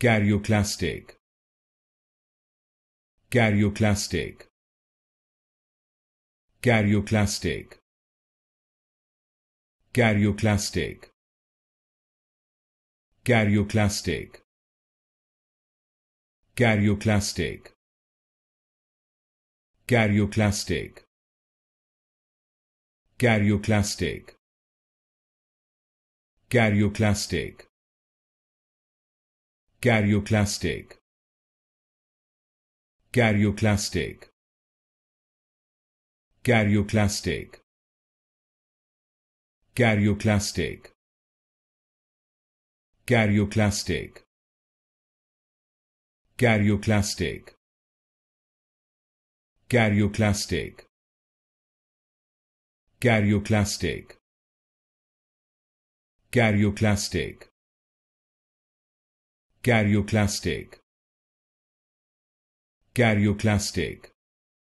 Karyoclastic. Karyoclastic. Karyoclastic. Karyoclastic. Karyoclastic. Karyoclastic. Karyoclastic. Karyoclastic. Karyoclastic. Karyoclastic. Karyoclastic. Karyoclastic. Karyoclastic. Karyoclastic. Karyoclastic. Karyoclastic. Karyoclastic. Karyoclastic. Karyoclastic. Karyoclastic.